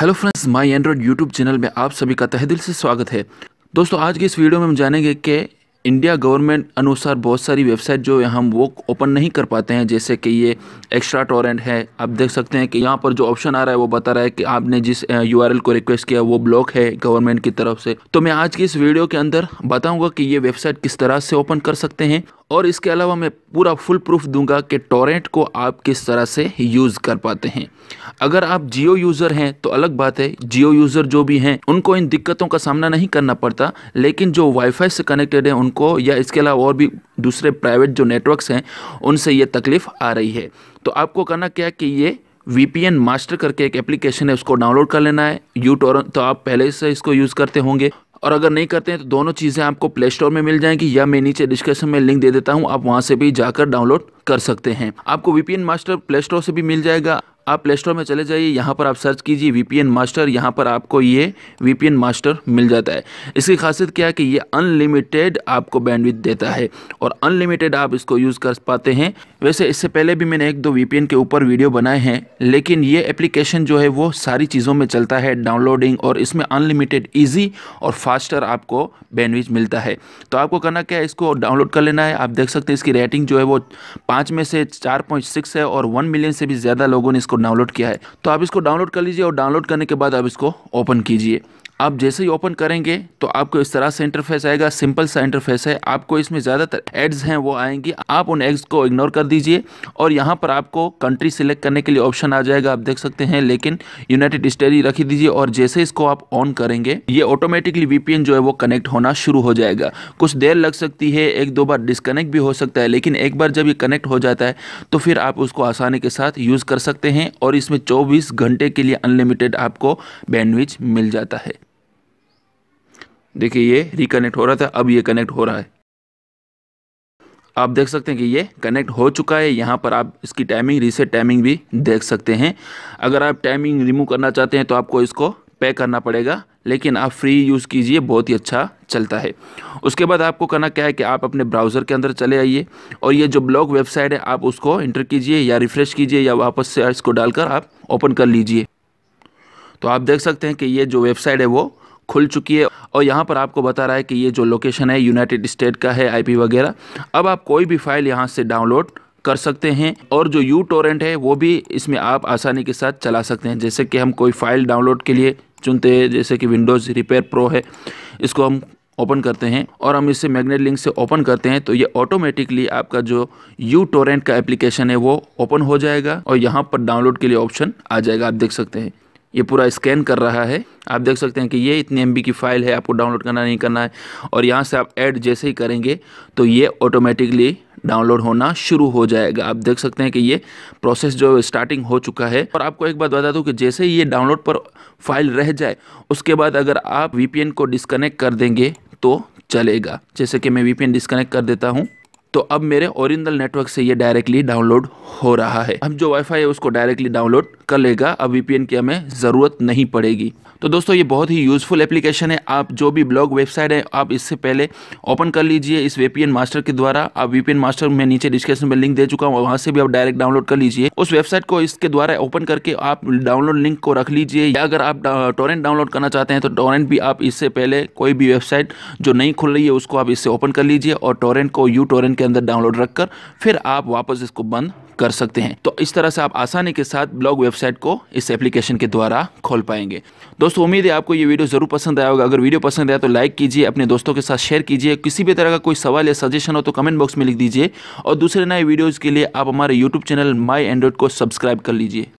hello friends my android YouTube channel में आप सभी का तहे दिल से स्वागत है दोस्तों आज की इस वीडियो में हम जानेंगे कि इंडिया गवर्नमेंट अनुसार बहुत सारी वेबसाइट जो हम वो ओपन नहीं कर पाते हैं जैसे कि ये एक्स्ट्रा टोरेंट है आप देख सकते हैं कि यहाँ पर जो ऑप्शन आ रहा है वो बता रहा है कि आपने जिस यू को रिक्वेस्ट किया वो ब्लॉक है गवर्नमेंट की तरफ से तो मैं आज की इस वीडियो के अंदर बताऊँगा कि ये वेबसाइट किस तरह से ओपन कर सकते हैं और इसके अलावा मैं पूरा फुल प्रूफ दूंगा कि टोरेंट को आप किस तरह से यूज़ कर पाते हैं अगर आप जियो यूज़र हैं तो अलग बात है जियो यूज़र जो भी हैं उनको इन दिक्कतों का सामना नहीं करना पड़ता लेकिन जो वाईफाई से कनेक्टेड हैं उनको या इसके अलावा और भी दूसरे प्राइवेट जो नेटवर्कस हैं उनसे ये तकलीफ़ आ रही है तो आपको करना क्या कि ये वीपीएन मास्टर करके एक एप्लीकेशन है उसको डाउनलोड कर लेना है यू तो आप पहले से इसको यूज़ करते होंगे और अगर नहीं करते हैं तो दोनों चीज़ें आपको प्ले स्टोर में मिल जाएंगी या मैं नीचे डिस्क्रिप्शन में लिंक दे देता हूँ आप वहाँ से भी जाकर डाउनलोड कर सकते हैं आपको वीपीएन मास्टर प्ले स्टोर से भी मिल जाएगा आप प्ले स्टोर में चले जाइए यहाँ पर आप सर्च कीजिए वी मास्टर यहाँ पर आपको ये वी मास्टर मिल जाता है इसकी खासियत क्या है कि ये अनलिमिटेड आपको बैंडविथ देता है और अनलिमिटेड आप इसको यूज़ कर पाते हैं वैसे इससे पहले भी मैंने एक दो वी के ऊपर वीडियो बनाए हैं लेकिन ये एप्लीकेशन जो है वो सारी चीज़ों में चलता है डाउनलोडिंग और इसमें अनलिमिटेड ईजी और फास्टर आपको बैंडविज मिलता है तो आपको करना क्या है इसको डाउनलोड कर लेना है आप देख सकते हैं इसकी रेटिंग जो है वो पाँच में से चार है और वन मिलियन से भी ज़्यादा लोगों ने इसको डाउनलोड किया है तो आप इसको डाउनलोड कर लीजिए और डाउनलोड करने के बाद आप इसको ओपन कीजिए आप जैसे ही ओपन करेंगे तो आपको इस तरह से इंटरफेस आएगा सिंपल सा इंटरफेस है आपको इसमें ज़्यादातर एड्स हैं वो आएंगी आप उन एड्स को इग्नोर कर दीजिए और यहाँ पर आपको कंट्री सिलेक्ट करने के लिए ऑप्शन आ जाएगा आप देख सकते हैं लेकिन यूनाइटेड स्टेट ही रखी दीजिए और जैसे इसको आप ऑन करेंगे ये ऑटोमेटिकली वी जो है वो कनेक्ट होना शुरू हो जाएगा कुछ देर लग सकती है एक दो बार डिसकनेक्ट भी हो सकता है लेकिन एक बार जब ये कनेक्ट हो जाता है तो फिर आप उसको आसानी के साथ यूज़ कर सकते हैं और इसमें चौबीस घंटे के लिए अनलिमिटेड आपको बैंडविच मिल जाता है देखिए ये रिकनेक्ट हो रहा था अब ये कनेक्ट हो रहा है आप देख सकते हैं कि ये कनेक्ट हो चुका है यहाँ पर आप इसकी टाइमिंग रीसेट टाइमिंग भी देख सकते हैं अगर आप टाइमिंग रिमूव करना चाहते हैं तो आपको इसको पे करना पड़ेगा लेकिन आप फ्री यूज़ कीजिए बहुत ही अच्छा चलता है उसके बाद आपको करना क्या है कि आप अपने ब्राउज़र के अंदर चले आइए और ये जो ब्लॉग वेबसाइट है आप उसको इंटर कीजिए या रिफ़्रेश कीजिए या वापस से इसको डालकर आप ओपन कर लीजिए तो आप देख सकते हैं कि ये जो वेबसाइट है वो खुल चुकी है और यहाँ पर आपको बता रहा है कि ये जो लोकेशन है यूनाइटेड स्टेट का है आईपी वगैरह अब आप कोई भी फाइल यहाँ से डाउनलोड कर सकते हैं और जो यू टोरेंट है वो भी इसमें आप आसानी के साथ चला सकते हैं जैसे कि हम कोई फाइल डाउनलोड के लिए चुनते हैं जैसे कि विंडोज़ रिपेयर प्रो है इसको हम ओपन करते हैं और हम इसे मैग्नेट लिंक से ओपन करते हैं तो ये ऑटोमेटिकली आपका जो यू टोरेंट का एप्लीकेशन है वो ओपन हो जाएगा और यहाँ पर डाउनलोड के लिए ऑप्शन आ जाएगा आप देख सकते हैं ये पूरा स्कैन कर रहा है आप देख सकते हैं कि ये इतनी एम की फ़ाइल है आपको डाउनलोड करना नहीं करना है और यहाँ से आप ऐड जैसे ही करेंगे तो ये ऑटोमेटिकली डाउनलोड होना शुरू हो जाएगा आप देख सकते हैं कि ये प्रोसेस जो स्टार्टिंग हो चुका है और आपको एक बात बता दूं कि जैसे ही ये डाउनलोड पर फाइल रह जाए उसके बाद अगर आप वी को डिसकनेक्ट कर देंगे तो चलेगा जैसे कि मैं वी डिसकनेक्ट कर देता हूँ तो अब मेरे ओरिजिनल नेटवर्क से ये डायरेक्टली डाउनलोड हो रहा है अब जो वाईफाई है उसको डायरेक्टली डाउनलोड कर लेगा अब वीपीएन की हमें ज़रूरत नहीं पड़ेगी तो दोस्तों ये बहुत ही यूज़फुल एप्लीकेशन है आप जो भी ब्लॉग वेबसाइट है आप इससे पहले ओपन कर लीजिए इस वीपीएन मास्टर के द्वारा आप वीपीएन मास्टर में नीचे डिस्क्रिप्शन में लिंक दे चुका हूँ वहाँ से भी आप डायरेक्ट डाउनलोड कर लीजिए उस वेबसाइट को इसके द्वारा ओपन करके आप डाउनलोड लिंक को रख लीजिए या अगर आप टोरेंट डाउनलोड करना चाहते हैं तो टोरेंट भी आप इससे पहले कोई भी वेबसाइट जो नहीं खुल रही है उसको आप इससे ओपन कर लीजिए और टोरेंट को यू टोरेंट के अंदर डाउनलोड रखकर फिर आप वापस इसको बंद कर सकते हैं तो इस तरह से आप आसानी के साथ ब्लॉग वेबसाइट वेबसाइट को इस एप्लीकेशन के द्वारा खोल पाएंगे दोस्तों उम्मीद है आपको ये वीडियो ज़रूर पसंद आया होगा अगर वीडियो पसंद आया तो लाइक कीजिए अपने दोस्तों के साथ शेयर कीजिए किसी भी तरह का कोई सवाल या सजेशन हो तो कमेंट बॉक्स में लिख दीजिए और दूसरे नए वीडियोज़ के लिए आप हमारे यूट्यूब चैनल माई एंड्रॉइड को सब्सक्राइब कर लीजिए